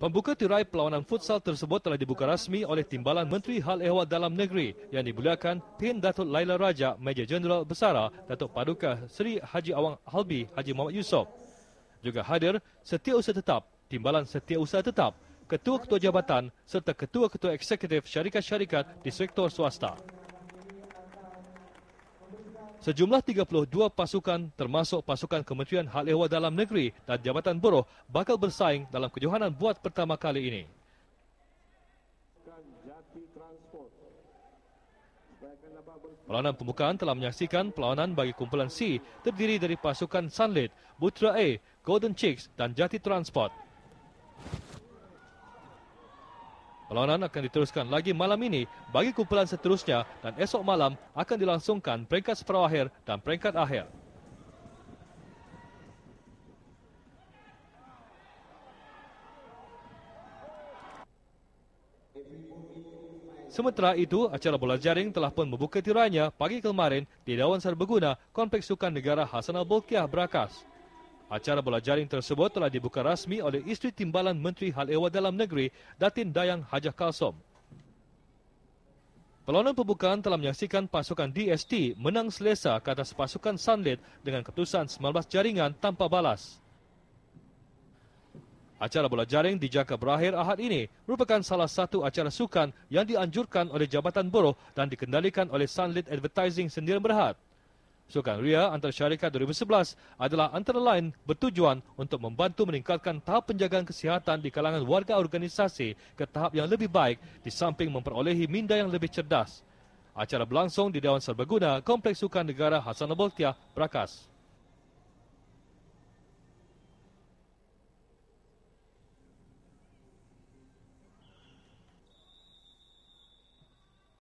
Pembuka tirai perlawanan futsal tersebut telah dibuka rasmi oleh Timbalan Menteri Hal Ehwal Dalam Negeri yang dimuliakan Tin Datuk Laila Raja, Major Jeneral Besara, Datuk Paduka Seri Haji Awang Halbi, Haji Muhammad Yusof. Juga hadir Setiausaha Tetap, Timbalan Setiausaha Tetap, Ketua-Ketua Jabatan serta Ketua-Ketua Eksekutif Syarikat-Syarikat di Sektor Swasta. Sejumlah 32 pasukan termasuk pasukan Kementerian Hal Ehwal Dalam Negeri dan Jabatan Buruh bakal bersaing dalam kejohanan buat pertama kali ini. Perlawanan pembukaan telah menyaksikan perlawanan bagi kumpulan C terdiri dari pasukan Sunlit, Butra A, Golden Chicks dan Jati Transport. Perlawanan akan diteruskan lagi malam ini bagi kumpulan seterusnya dan esok malam akan dilangsungkan peringkat seperakhir dan peringkat akhir. Sementara itu, acara bola jaring telah pun membuka tirainya pagi kemarin di Dewan Serbaguna Kompleks Sukan Negara Hasanah Bolkiah Berakas. Acara bola jaring tersebut telah dibuka rasmi oleh isteri timbalan Menteri Hal Ehwal Dalam Negeri, Datin Dayang Hajah Kalsom. Pelonon pembukaan telah menyaksikan pasukan DST menang selesa ke atas pasukan Sunlit dengan keputusan 19 jaringan tanpa balas. Acara bola jaring dijangka berakhir ahad ini merupakan salah satu acara sukan yang dianjurkan oleh Jabatan Buruh dan dikendalikan oleh Sunlit Advertising sendiri berhad. Sukan Ria antara syarikat 2011 adalah antara lain bertujuan untuk membantu meningkatkan tahap penjagaan kesihatan di kalangan warga organisasi ke tahap yang lebih baik di samping memperolehi minda yang lebih cerdas. Acara berlangsung di Dewan Serbaguna Kompleks Sukan Negara Hassan Bolkiah, Prakas.